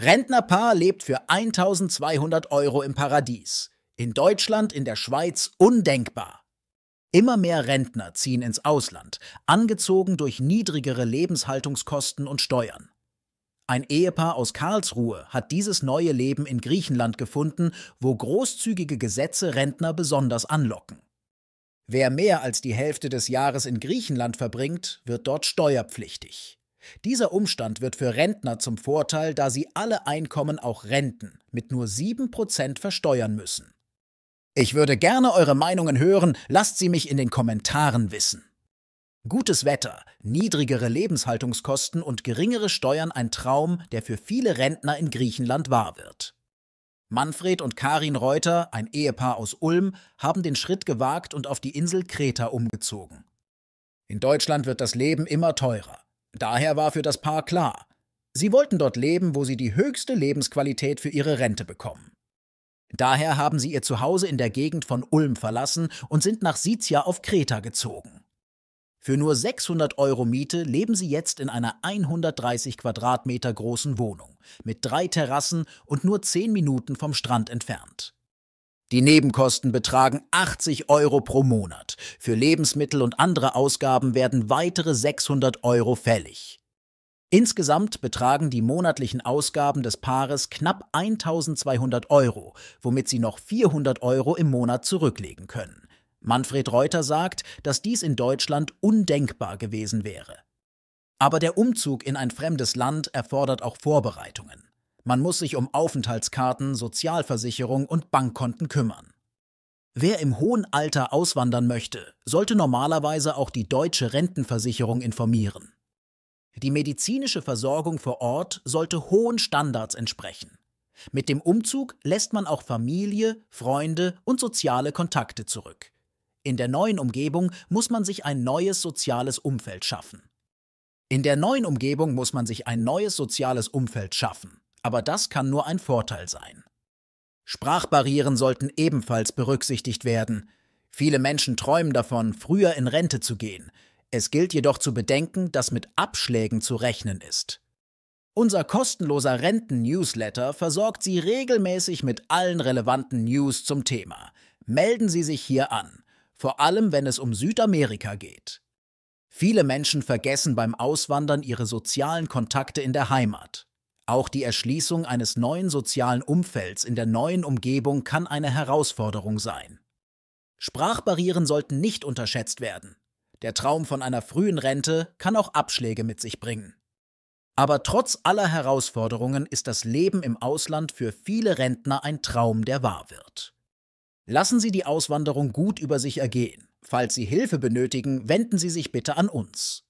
Rentnerpaar lebt für 1200 Euro im Paradies. In Deutschland, in der Schweiz undenkbar. Immer mehr Rentner ziehen ins Ausland, angezogen durch niedrigere Lebenshaltungskosten und Steuern. Ein Ehepaar aus Karlsruhe hat dieses neue Leben in Griechenland gefunden, wo großzügige Gesetze Rentner besonders anlocken. Wer mehr als die Hälfte des Jahres in Griechenland verbringt, wird dort steuerpflichtig. Dieser Umstand wird für Rentner zum Vorteil, da sie alle Einkommen, auch Renten, mit nur 7% versteuern müssen. Ich würde gerne eure Meinungen hören, lasst sie mich in den Kommentaren wissen. Gutes Wetter, niedrigere Lebenshaltungskosten und geringere Steuern ein Traum, der für viele Rentner in Griechenland wahr wird. Manfred und Karin Reuter, ein Ehepaar aus Ulm, haben den Schritt gewagt und auf die Insel Kreta umgezogen. In Deutschland wird das Leben immer teurer. Daher war für das Paar klar, sie wollten dort leben, wo sie die höchste Lebensqualität für ihre Rente bekommen. Daher haben sie ihr Zuhause in der Gegend von Ulm verlassen und sind nach Sizia auf Kreta gezogen. Für nur 600 Euro Miete leben sie jetzt in einer 130 Quadratmeter großen Wohnung mit drei Terrassen und nur 10 Minuten vom Strand entfernt. Die Nebenkosten betragen 80 Euro pro Monat. Für Lebensmittel und andere Ausgaben werden weitere 600 Euro fällig. Insgesamt betragen die monatlichen Ausgaben des Paares knapp 1200 Euro, womit sie noch 400 Euro im Monat zurücklegen können. Manfred Reuter sagt, dass dies in Deutschland undenkbar gewesen wäre. Aber der Umzug in ein fremdes Land erfordert auch Vorbereitungen. Man muss sich um Aufenthaltskarten, Sozialversicherung und Bankkonten kümmern. Wer im hohen Alter auswandern möchte, sollte normalerweise auch die deutsche Rentenversicherung informieren. Die medizinische Versorgung vor Ort sollte hohen Standards entsprechen. Mit dem Umzug lässt man auch Familie, Freunde und soziale Kontakte zurück. In der neuen Umgebung muss man sich ein neues soziales Umfeld schaffen. In der neuen Umgebung muss man sich ein neues soziales Umfeld schaffen aber das kann nur ein Vorteil sein. Sprachbarrieren sollten ebenfalls berücksichtigt werden. Viele Menschen träumen davon, früher in Rente zu gehen. Es gilt jedoch zu bedenken, dass mit Abschlägen zu rechnen ist. Unser kostenloser Renten-Newsletter versorgt Sie regelmäßig mit allen relevanten News zum Thema. Melden Sie sich hier an, vor allem wenn es um Südamerika geht. Viele Menschen vergessen beim Auswandern ihre sozialen Kontakte in der Heimat. Auch die Erschließung eines neuen sozialen Umfelds in der neuen Umgebung kann eine Herausforderung sein. Sprachbarrieren sollten nicht unterschätzt werden. Der Traum von einer frühen Rente kann auch Abschläge mit sich bringen. Aber trotz aller Herausforderungen ist das Leben im Ausland für viele Rentner ein Traum, der wahr wird. Lassen Sie die Auswanderung gut über sich ergehen. Falls Sie Hilfe benötigen, wenden Sie sich bitte an uns.